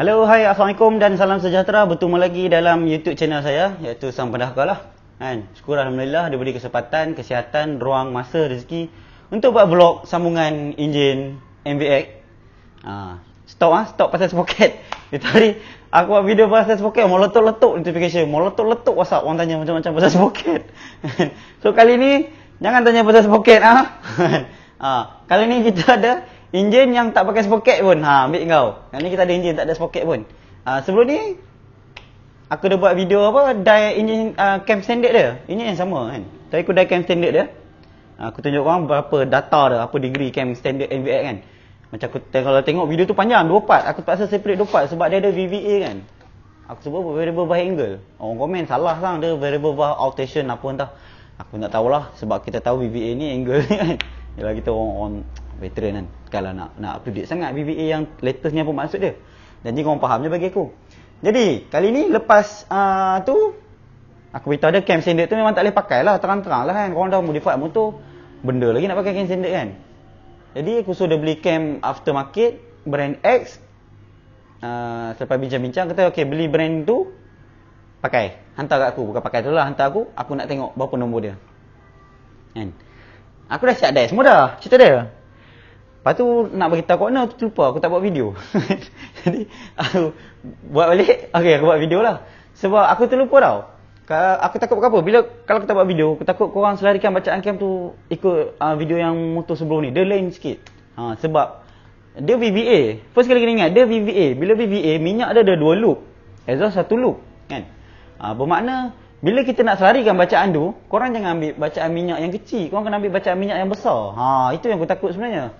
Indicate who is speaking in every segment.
Speaker 1: Hello, hai, Assalamualaikum dan salam sejahtera bertemu lagi dalam YouTube channel saya iaitu Sang Pendahkar lah kan? Syukur Alhamdulillah diberi kesempatan, kesihatan, ruang, masa, rezeki untuk buat vlog sambungan enjin MVX ha, Stop ah, stop pasal sepoket. Itu hari aku buat video pasal sepoket, mau letuk-letuk notification mau letuk-letuk whatsapp orang tanya macam-macam pasal sepoket. So kali ni, jangan tanya pasal sepoket ah. ha, kali ni kita ada enjin yang tak pakai sprocket pun. Ha, ambil kau. Yang ni kita ada enjin tak ada sprocket pun. Ha, sebelum ni aku dah buat video apa die enjin uh, cam standard dia. Ini yang sama kan. Tapi aku die cam standard dia. Ha, aku tunjuk kau berapa data dia, apa degree cam standard MVX kan. Macam aku teng- kalau tengok video tu panjang dua part, aku terpaksa separate dua part sebab dia ada VVA kan. Aku sebut variable bar angle. Orang komen salah sang dia variable bar rotation apa entah. Aku tak tahulah sebab kita tahu VVA ni angle ni kan. Yalah kita orang, orang veteran kan kalau nak nak up to date sangat BVA yang latest ni apa maksud dia jadi korang faham je bagi aku jadi kali ni lepas uh, tu aku beritahu dia cam sender tu memang tak boleh pakai lah terang-terang lah kan korang dah modified motor benda lagi nak pakai cam sender kan jadi aku suruh dia beli cam aftermarket brand X Uh, selepas bincang-bincang kata okey beli brand tu pakai hantar kat aku bukan pakai tu lah hantar aku aku nak tengok berapa nombor dia kan aku dah siap dah semua dah cerita dia Lepas tu nak beritahu corner tu lupa. aku tak buat video. Jadi aku buat balik. Okey aku buat video lah. Sebab aku terlupa tau. Aku takut apa-apa. Bila kalau kita buat video, aku takut korang selarikan bacaan camp tu ikut uh, video yang motor sebelum ni. Dia lain sikit. Ha, sebab dia VVA. First kali kena ingat, dia VVA. Bila VVA, minyak dia ada dua loop. Ezra satu loop. Kan? Ha, bermakna, bila kita nak selarikan bacaan tu, korang jangan ambil bacaan minyak yang kecil. Korang kena ambil bacaan minyak yang besar. Ha, itu yang aku takut sebenarnya.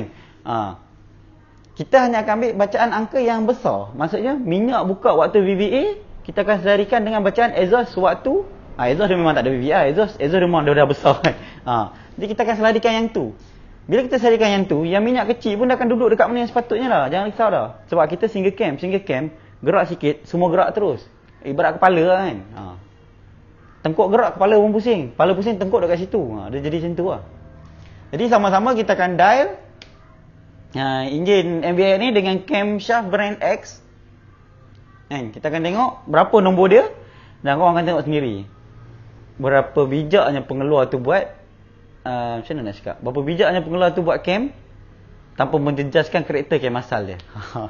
Speaker 1: ha. Kita hanya akan ambil bacaan angka yang besar. Maksudnya, minyak buka waktu VVA, kita akan sedarikan dengan bacaan exhaust waktu, ha, exhaust dia memang tak ada VVA, ah, exhaust, exhaust dia memang dah, dah besar. Ha. Jadi kita akan sedarikan yang tu. Bila kita sedarikan yang tu, yang minyak kecil pun dah akan duduk dekat mana yang sepatutnya lah. Jangan risau dah. Sebab kita single cam, single cam, gerak sikit, semua gerak terus. Ibarat kepala lah kan. Ha. Tengkuk gerak, kepala pun pusing. Kepala pusing, tengkuk dekat situ. Ha. Dia jadi macam tu lah. Jadi sama-sama kita akan dial, Ha, enjin MVR ni dengan camshaft brand X. Kan, kita akan tengok berapa nombor dia dan kau akan tengok sendiri. Berapa bijaknya pengeluar tu buat a uh, macam mana nak cakap? Berapa bijaknya pengeluar tu buat cam tanpa menjejaskan kereta cam masal dia.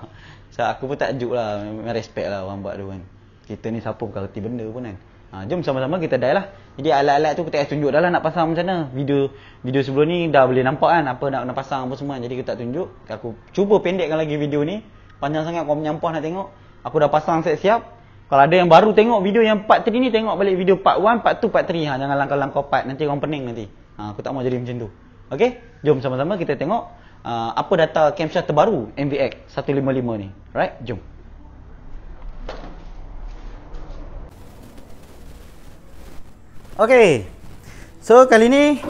Speaker 1: so aku pun tak lah, respect lah orang buat tu kan. Kita ni siapa bukan reti benda pun kan. Ha, jom sama-sama kita dial lah. Jadi alat-alat tu kita akan tunjuk dah lah nak pasang macam mana. Video video sebelum ni dah boleh nampak kan apa nak, nak pasang apa semua. Jadi kita tak tunjuk. Aku cuba pendekkan lagi video ni. Panjang sangat kau menyampah nak tengok. Aku dah pasang siap-siap. Kalau ada yang baru tengok video yang part 3 ni tengok balik video part 1, part 2, part 3. Ha, jangan langkah-langkah part. Nanti orang pening nanti. Ha, aku tak mau jadi macam tu. Okey, jom sama-sama kita tengok uh, apa data camshaft terbaru MVX 155 ni. Right, jom. Okay So kali ni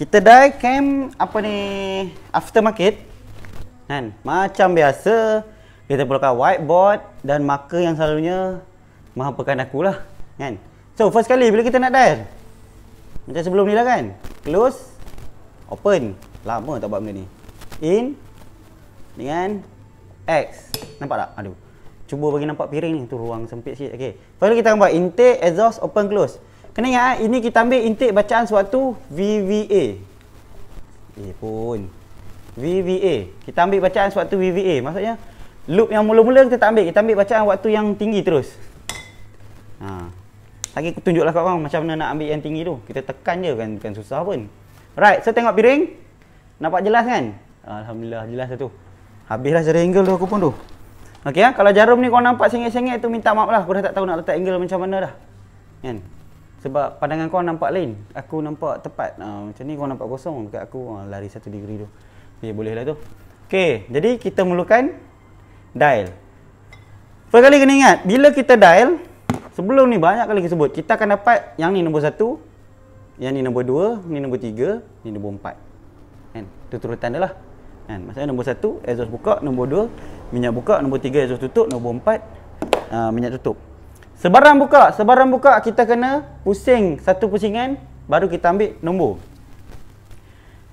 Speaker 1: Kita dah camp apa ni Aftermarket Kan Macam biasa Kita perlukan whiteboard Dan marker yang selalunya Mahapakan akulah Kan So first kali bila kita nak dial Macam sebelum ni lah kan Close Open Lama tak buat benda ni In Dengan X Nampak tak? Aduh Cuba bagi nampak piring ni Tu ruang sempit sikit Okay Lepas kita akan buat intake, exhaust, open, close Kena ingat, eh, ini kita ambil intik bacaan suatu VVA. Eh pun. VVA. Kita ambil bacaan suatu VVA. Maksudnya, loop yang mula-mula kita tak ambil. Kita ambil bacaan waktu yang tinggi terus. Ha. Lagi aku tunjuklah kat orang macam mana nak ambil yang tinggi tu. Kita tekan je kan. Bukan susah pun. Right. So, tengok piring. Nampak jelas kan? Alhamdulillah jelas tu. Habislah jari angle tu aku pun tu. Okay, ha? Ah, kalau jarum ni kau nampak sengit-sengit tu minta maaf lah. Aku dah tak tahu nak letak angle macam mana dah. Kan? Yeah sebab pandangan kau nampak lain aku nampak tepat uh, macam ni kau nampak kosong dekat aku uh, lari satu degree tu okay, eh, boleh lah tu okey jadi kita mulakan dial first kali kena ingat bila kita dial sebelum ni banyak kali kita sebut kita akan dapat yang ni nombor satu, yang ni nombor dua, ni nombor tiga, ni nombor empat. kan tu turutan dia lah kan maksudnya nombor satu exhaust buka nombor dua minyak buka nombor tiga exhaust tutup nombor empat uh, minyak tutup Sebarang buka, sebarang buka kita kena pusing satu pusingan baru kita ambil nombor.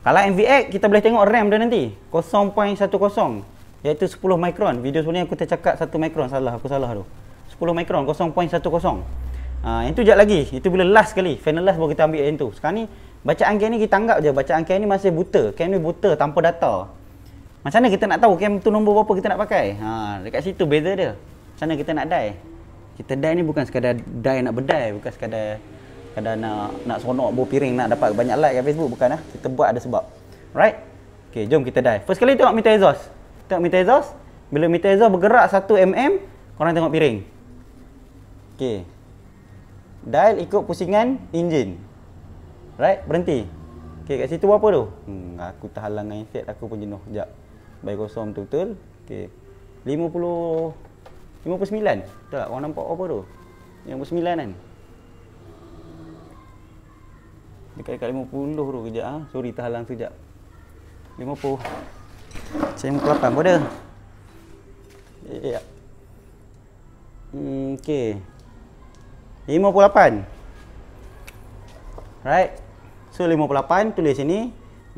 Speaker 1: Kalau MVX kita boleh tengok RAM dia nanti 0.10 iaitu 10 mikron. Video sebelum ni aku tercakap 1 mikron salah aku salah tu. 10 mikron 0.10. Ah ha, yang tu jap lagi. Itu bila last sekali. Final last baru kita ambil yang tu. Sekarang ni bacaan kain ni kita anggap je bacaan kain ni masih buta. Kain ni buta tanpa data. Macam mana kita nak tahu kain tu nombor berapa kita nak pakai? Ha, dekat situ beza dia. Macam mana kita nak die? kita die ni bukan sekadar die nak berdai bukan sekadar sekadar nak nak seronok bau piring nak dapat banyak like kat Facebook bukan lah kita buat ada sebab right Okay, jom kita die first kali tengok meter exhaust tengok meter exhaust bila meter exhaust bergerak 1mm korang tengok piring Okay. Dial ikut pusingan enjin. Right? Berhenti. Okay, kat situ apa tu? Hmm, aku tahan langan set. Aku pun jenuh. Sekejap. Baik kosong betul-betul. Okay. 50 59 Betul tak? Orang nampak apa tu? 59 kan? Dekat-dekat 50 tu kejap ha? Sorry terhalang sekejap 50 Macam 58 pun ada Ya yeah. Eh, eh. Hmm, okay 58 Alright So 58 tulis sini 58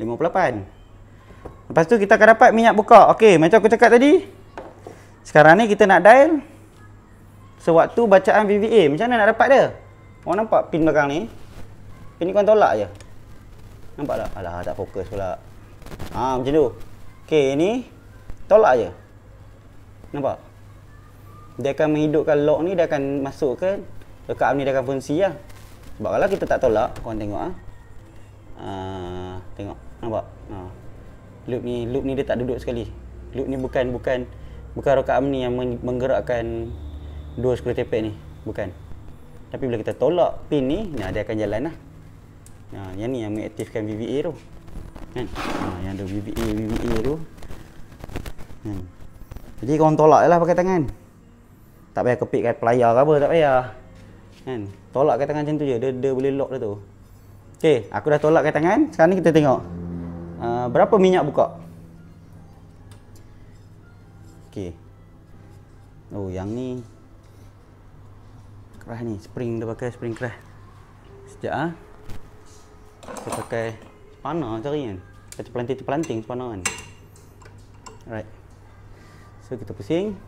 Speaker 1: Lepas tu kita akan dapat minyak buka Okay macam aku cakap tadi sekarang ni kita nak dial sewaktu bacaan VVA. Macam mana nak dapat dia? Kau oh, nampak pin belakang ni? Pin ni kau tolak je. Nampak tak? Alah, tak fokus pula. Ha, macam tu. Okey, ini tolak je. Nampak? Dia akan menghidupkan lock ni, dia akan masuk ke rekap ni dia akan fungsi lah. Sebab kalau kita tak tolak, kau tengok ah. Ha? Uh, tengok, nampak? Ha. Loop ni, loop ni dia tak duduk sekali. Loop ni bukan bukan bukan rokat amni yang menggerakkan dua skru tepek ni bukan tapi bila kita tolak pin ni ni ada akan jalan lah ha, yang ni yang mengaktifkan VVA tu kan ha, yang ada VVA VVA tu kan jadi korang tolak lah pakai tangan tak payah kepikkan player ke apa tak payah kan tolak ke tangan macam tu je dia, dia boleh lock dia tu Okay, aku dah tolak ke tangan sekarang ni kita tengok uh, berapa minyak buka Okey. Oh, yang ni kerah ni, spring dia pakai spring kerah. Sejak ah. Kita pakai spanner cari kan. Kita planting planting spanner kan. Alright. So kita pusing.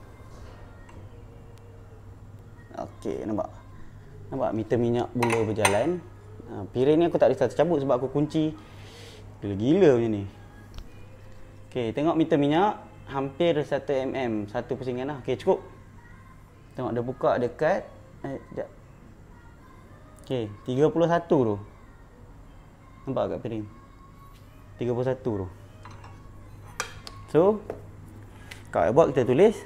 Speaker 1: Okey, nampak. Nampak meter minyak mula berjalan. Ha, ah, pirin ni aku tak risau tercabut sebab aku kunci gila-gila macam ni. Okey, tengok meter minyak hampir 1 mm satu pusingan lah okey cukup tengok dia buka dekat eh jap okey 31 tu nampak kat piring 31 tu so kau buat kita tulis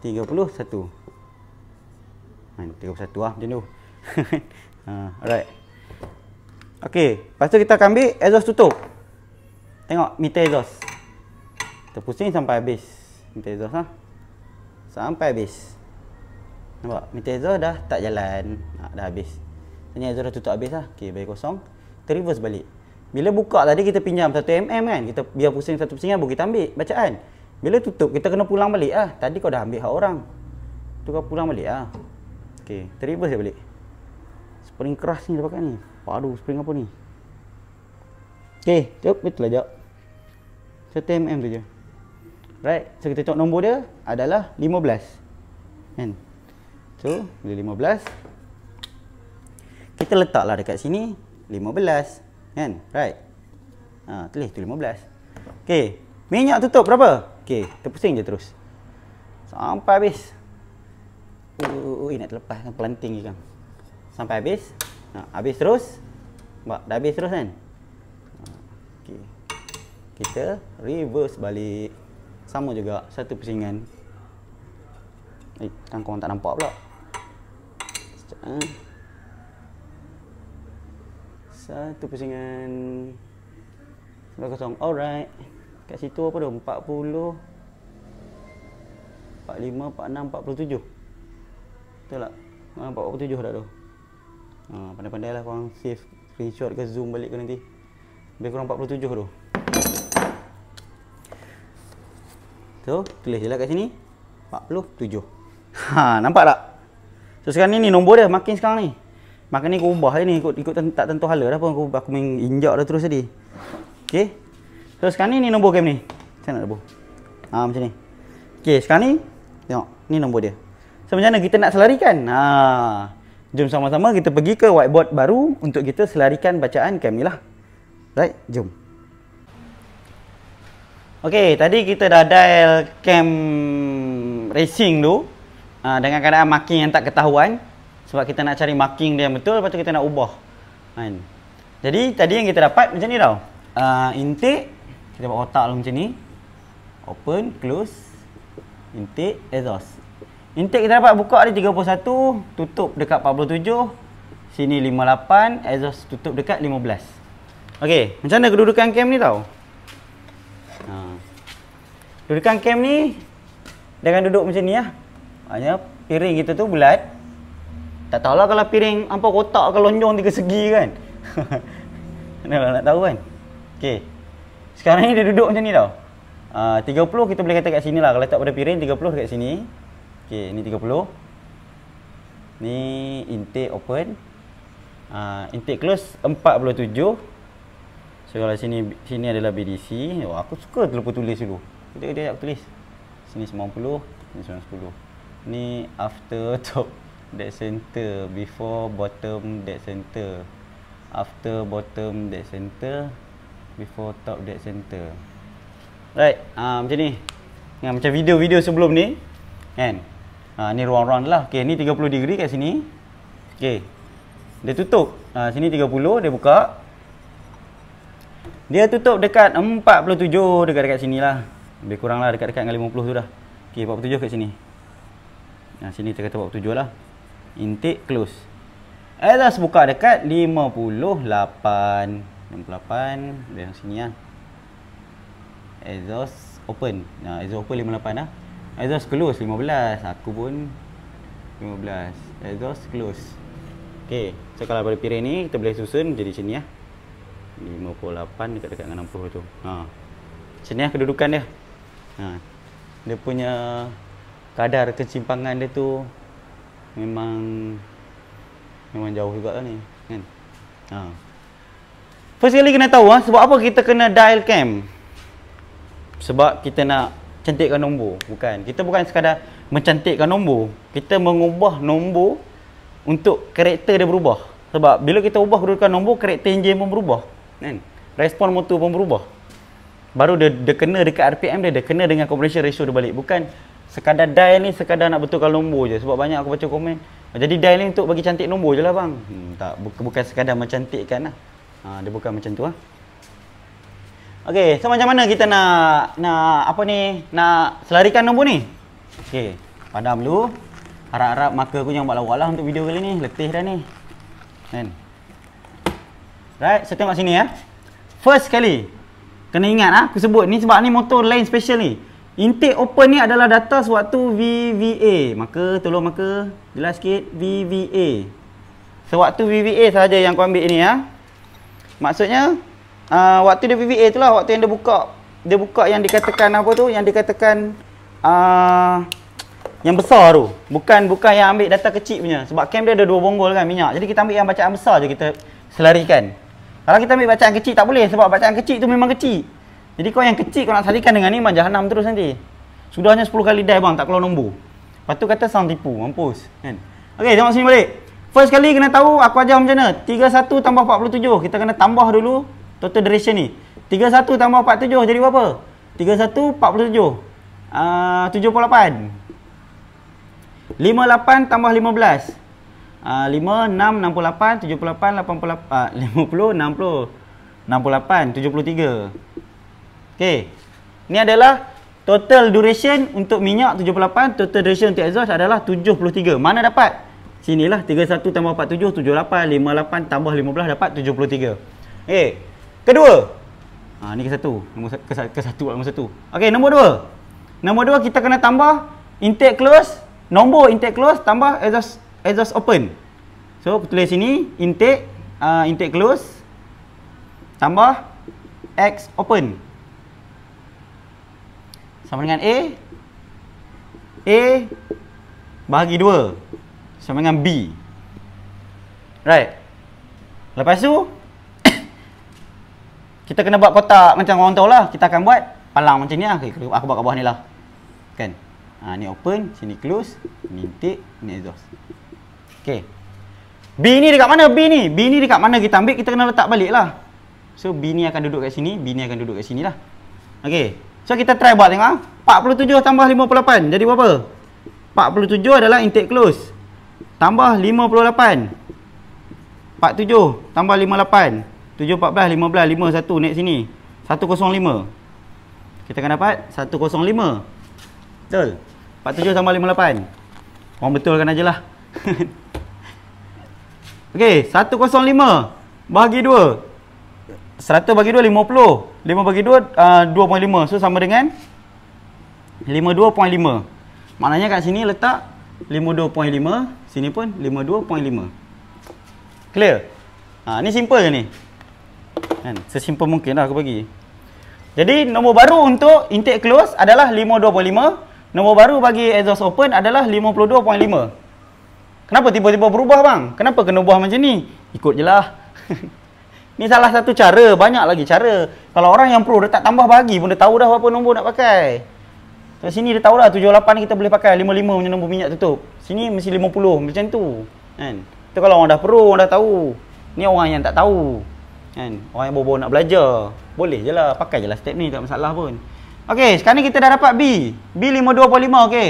Speaker 1: 31 main 31 lah macam tu ha, alright okey lepas tu kita akan ambil exhaust tutup tengok meter exhaust kita pusing sampai habis Meter exhaust lah Sampai habis Nampak? Meter exhaust dah tak jalan ha, Dah habis Tanya exhaust dah tutup habis lah Okay, bayar kosong Kita reverse balik Bila buka tadi kita pinjam 1mm kan Kita biar pusing satu pusingan Baru kita ambil bacaan Bila tutup kita kena pulang balik lah Tadi kau dah ambil hak orang Tu kau pulang balik lah Okay, kita reverse balik Spring keras ni dia pakai ni Padu spring apa ni Okay, jom betul aja. Lah, 1mm tu je. Right. So kita tengok nombor dia adalah 15. Kan? So bila 15 kita letaklah dekat sini 15 kan? Right. Ha, tulis tu 15. Okey. Minyak tutup berapa? Okey, terpusing je terus. Sampai habis. Ui, nak terlepaskan pelanting je kan. Sampai habis. Ha, habis terus. Nampak? Dah habis terus kan? Ha, okay, Kita reverse balik sama juga satu pusingan eh kan korang tak nampak pula sekejap ha. satu pusingan 90 alright kat situ apa tu 40 45 46 47 betul tak ha, tujuh dah tu ha, ah, pandai lah korang save screenshot ke zoom balik ke nanti lebih kurang tujuh tu So, tulis je lah kat sini. 47. Ha, nampak tak? So, sekarang ni, ni nombor dia makin sekarang ni. Makin ni aku ubah je ni. Ikut, ikut ten, tak tentu hala dah pun. Aku, aku main injak dah terus tadi. Okay. So, sekarang ni ni nombor game ni. Macam nak nombor? Ha, macam ni. Okay, sekarang ni. Tengok. Ni nombor dia. So, macam mana kita nak selarikan? Ha. Jom sama-sama kita pergi ke whiteboard baru untuk kita selarikan bacaan game ni lah. Right? Jom. Okey, tadi kita dah dial cam racing tu uh, ah, dengan keadaan marking yang tak ketahuan sebab kita nak cari marking dia yang betul lepas tu kita nak ubah. Kan. Jadi tadi yang kita dapat macam ni tau. Uh, intake kita buat otak lu macam ni. Open, close, intake, exhaust. Intake kita dapat buka di 31, tutup dekat 47, sini 58, exhaust tutup dekat 15. Okey, macam mana kedudukan cam ni tau? Ha. Dudukan cam ni dengan duduk macam ni lah. Hanya piring kita tu bulat. Tak tahulah kalau piring apa kotak ke lonjong tiga segi kan. Mana nak tahu kan. Okey. Sekarang ni dia duduk macam ni tau. Ah, uh, 30 kita boleh kata kat sini lah. Kalau tak pada piring 30 dekat sini. Okey, ni 30. Ni intake open. Uh, intake close 47. So kalau sini sini adalah BDC. Oh, aku suka terlupa tulis dulu. Dia dia aku tulis. Sini 90, sini 90. Ini after top dead center before bottom dead center. After bottom dead center before top dead center. Right, uh, macam ni. Yang macam video-video sebelum ni kan. Ah ni ruang-ruang lah. Okay, ni 30 degree kat sini. Okay. Dia tutup. Ah uh, sini 30, dia buka. Dia tutup dekat 47 dekat-dekat sini lah, Lebih kurang lah dekat-dekat dengan 50 tu dah. Okey, 47 kat sini. Nah, sini kita kata 47 lah. Intik close. Elas eh, buka dekat 58. 58 dari sini ah. Exhaust open. Nah, exhaust open 58 lah. Exhaust close 15. Aku pun 15. Exhaust close. Okey, so kalau pada piring ni kita boleh susun jadi sini ah. Ya. 58 dekat-dekat dengan 60 tu ha. Macam ni lah kedudukan dia ha. Dia punya kadar kecimpangan dia tu Memang Memang jauh juga lah ni kan? ha. First kali kena tahu ha, sebab apa kita kena dial cam Sebab kita nak cantikkan nombor Bukan, kita bukan sekadar mencantikkan nombor Kita mengubah nombor untuk karakter dia berubah sebab bila kita ubah kedudukan nombor, karakter engine pun berubah kan respon motor pun berubah baru dia, dia kena dekat RPM dia dia kena dengan compression ratio dia balik bukan sekadar dial ni sekadar nak betulkan nombor je sebab banyak aku baca komen jadi dial ni untuk bagi cantik nombor je lah bang hmm, tak bukan sekadar mencantikkan lah ha, dia bukan macam tu lah Okey, so macam mana kita nak nak apa ni? Nak selarikan nombor ni? Okey, padam dulu. Harap-harap marker aku jangan buat lawaklah untuk video kali ni. Letih dah ni. Kan? Right, saya so, tengok sini ya. First sekali, kena ingat ah, aku sebut ni sebab ni motor lain special ni. Intake open ni adalah data sewaktu VVA. Maka tolong maka jelas sikit VVA. Sewaktu VVA saja yang kau ambil ini ya. Ah. Maksudnya uh, waktu dia VVA itulah waktu yang dia buka. Dia buka yang dikatakan apa tu? Yang dikatakan uh, yang besar tu. Bukan bukan yang ambil data kecil punya. Sebab cam dia ada dua bonggol kan minyak. Jadi kita ambil yang bacaan besar je kita selarikan. Kalau kita ambil bacaan kecil tak boleh sebab bacaan kecil tu memang kecil. Jadi kau yang kecil kau nak salikan dengan ni jahanam terus nanti. Sudahnya 10 kali dai bang tak keluar nombor. Lepas tu kata sound tipu, mampus kan. Okey, tengok sini balik. First kali kena tahu aku ajar macam mana. 31 tambah 47 kita kena tambah dulu total duration ni. 31 tambah 47 jadi berapa? 31 47. Uh, 78. 58 tambah 15 uh, 5, 6, 68, 78, 80, 60, 63. okay Ni adalah total duration untuk minyak 78, total duration untuk exhaust adalah 73. Mana dapat? Sinilah 31 tambah 47, 78, 58 tambah 15 dapat 73. Okey. Kedua. Ha, ni ke satu. Nombor ke, ke satu nombor satu. okay nombor dua. Nombor dua kita kena tambah intake close, nombor intake close tambah exhaust exhaust open so aku tulis sini intake uh, intake close tambah x open sama dengan a a bahagi 2 sama dengan b right lepas tu kita kena buat kotak macam orang tahu lah kita akan buat palang macam ni lah okay, aku buat kat bawah ni lah kan ha, ni open sini close ni intake ni exhaust Okay. B ni dekat mana? B ni. B ni dekat mana kita ambil? Kita kena letak balik lah. So, B ni akan duduk kat sini. B ni akan duduk kat sini lah. Okay. So, kita try buat tengok. 47 ah. tambah 58. Jadi berapa? 47 adalah intake close. Tambah 58. 47 tambah 58. 7, 14, 15, 5, 1. Naik sini. 105. Kita akan dapat 105. Betul. 47 tambah 58. Orang betulkan aje lah. Okey, 105 bahagi 2. 100 bagi 2 50. 5 bagi 2 2.5. Uh, so sama dengan 52.5. Maknanya kat sini letak 52.5, sini pun 52.5. Clear? Ha, ni simple je ni. Kan? Sesimple mungkin lah aku bagi. Jadi nombor baru untuk intake close adalah 52.5. Nombor baru bagi exhaust open adalah 52.5. Kenapa tiba-tiba berubah bang? Kenapa kena ubah macam ni? Ikut je lah. ni salah satu cara. Banyak lagi cara. Kalau orang yang pro, dia tak tambah bagi pun. Dia tahu dah berapa nombor nak pakai. Kat sini dia tahu dah 78 ni kita boleh pakai. 55 punya nombor minyak tutup. Sini mesti 50 macam tu. Kan? Itu kalau orang dah pro, orang dah tahu. Ni orang yang tak tahu. Kan? Orang yang bobo nak belajar. Boleh je lah. Pakai je lah step ni. Tak masalah pun. Okay, sekarang kita dah dapat B. B52.5, okay.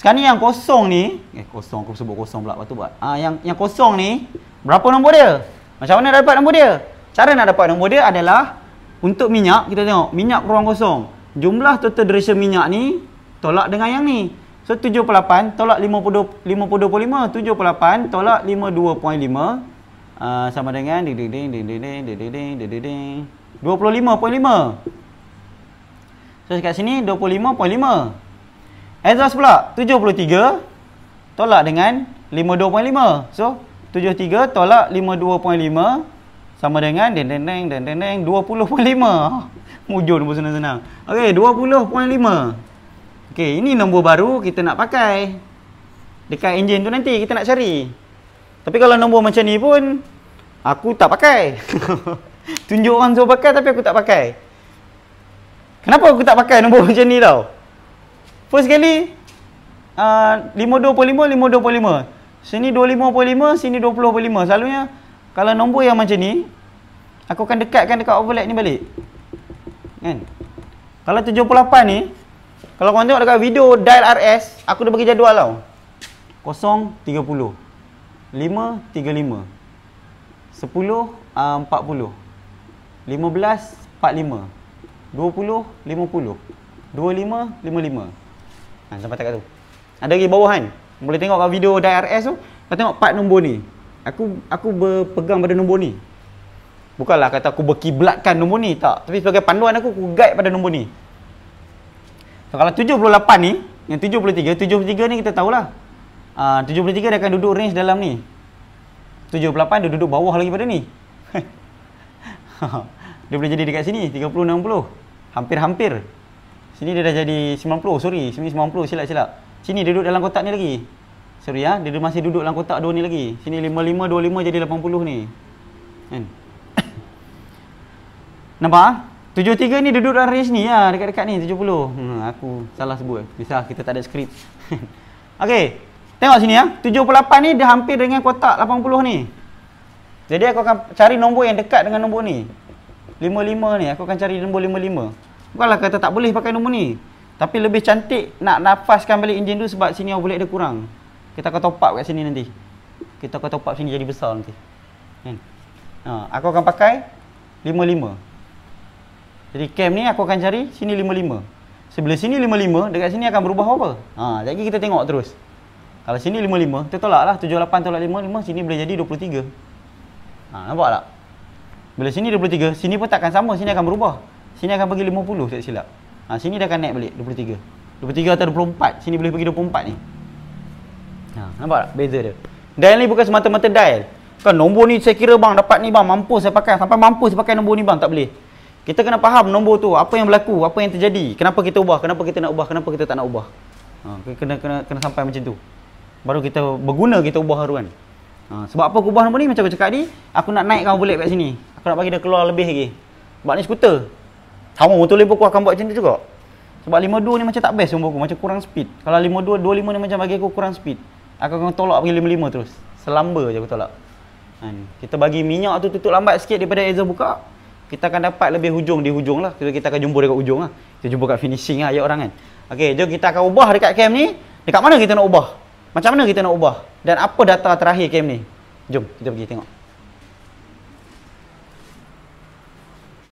Speaker 1: Sekarang ni yang kosong ni, eh kosong aku sebut kosong pula waktu buat. Ah yang yang kosong ni, berapa nombor dia? Macam mana dapat nombor dia? Cara nak dapat nombor dia adalah untuk minyak kita tengok, minyak ruang kosong. Jumlah total duration minyak ni tolak dengan yang ni. So 78 tolak 50 50.25, 78 tolak 52.5 uh, sama dengan ding ding ding ding ding ding ding ding ding ding ding 25.5. So kat sini 25.5. Ezras pula 73 tolak dengan 52.5. So 73 tolak 52.5 sama dengan deng deng deng deng deng 20.5. Mujur nombor senang-senang. Okey 20.5. Okey ini nombor baru kita nak pakai dekat enjin tu nanti kita nak cari. Tapi kalau nombor macam ni pun aku tak pakai. Tunjuk orang suruh pakai tapi aku tak pakai. Kenapa aku tak pakai nombor macam ni tau? First kali uh, 525 525. Sini 2525, sini 20.5. Selalunya kalau nombor yang macam ni, aku akan dekatkan dekat overlap ni balik. Kan? Kalau 78 ni, kalau kau tengok dekat video dial RS, aku dah bagi jadual tau. 0 30 5 35 10 uh, 40 15 45 20 50 25 55 Ha, sampai tak tu. Ada lagi bawah kan? Boleh tengok kalau video DRS tu. Kau tengok part nombor ni. Aku aku berpegang pada nombor ni. Bukanlah kata aku berkiblatkan nombor ni. Tak. Tapi sebagai panduan aku, aku guide pada nombor ni. So, kalau 78 ni, yang 73, 73 ni kita tahulah. Ha, uh, 73 dia akan duduk range dalam ni. 78 dia duduk bawah lagi pada ni. dia boleh jadi dekat sini. 30, 60. Hampir-hampir. Sini dia dah jadi 90 Sorry Sini 90 silap-silap Sini duduk dalam kotak ni lagi Sorry ya Dia masih duduk dalam kotak 2 ni lagi Sini 55 25 jadi 80 ni kan? Nampak 73 ah? ni duduk dalam range ni ah, Dekat-dekat ni 70 hmm, Aku salah sebut Bisa kita tak ada skrip Okay Tengok sini ya 78 ni dia hampir dengan kotak 80 ni Jadi aku akan cari nombor yang dekat dengan nombor ni 55 ni Aku akan cari nombor 55 Bukanlah kata tak boleh pakai nombor ni. Tapi lebih cantik nak nafaskan balik enjin tu sebab sini awal boleh dia kurang. Kita akan top up kat sini nanti. Kita akan top up sini jadi besar nanti. Kan? Ha, aku akan pakai 55. Jadi cam ni aku akan cari sini 55. Sebelah sini 55, dekat sini akan berubah apa? Ha, lagi kita tengok terus. Kalau sini 55, tertolaklah 78 tolak 5, 5 sini boleh jadi 23. Ha, nampak tak? Bila sini 23, sini pun takkan sama, sini akan berubah. Sini akan pergi 50 tak silap. Ha, sini dah akan naik balik 23. 23 atau 24. Sini boleh pergi 24 ni. Ha, nampak tak? Beza dia. Dial ni bukan semata-mata dial. Kan nombor ni saya kira bang dapat ni bang. mampu saya pakai. Sampai mampu saya pakai nombor ni bang. Tak boleh. Kita kena faham nombor tu. Apa yang berlaku? Apa yang terjadi? Kenapa kita ubah? Kenapa kita nak ubah? Kenapa kita tak nak ubah? Ha, kena, kena, kena sampai macam tu. Baru kita berguna kita ubah haruan. Ha, sebab apa aku ubah nombor ni? Macam aku cakap tadi. Aku nak naik kau bullet kat sini. Aku nak bagi dia keluar lebih lagi. Sebab ni skuter. Sama motor lain pun akan buat macam tu juga. Sebab 52 ni macam tak best umur aku, macam kurang speed. Kalau 52, 25 ni macam bagi aku kurang speed. Aku akan tolak pergi 55 terus. Selamba je aku tolak. Ha, kita bagi minyak tu tutup lambat sikit daripada exhaust buka. Kita akan dapat lebih hujung di hujung lah. Kita, kita akan jumpa dekat hujung lah. Kita jumpa kat finishing lah ayat orang kan. Okay, jom kita akan ubah dekat cam ni. Dekat mana kita nak ubah? Macam mana kita nak ubah? Dan apa data terakhir cam ni? Jom kita pergi tengok.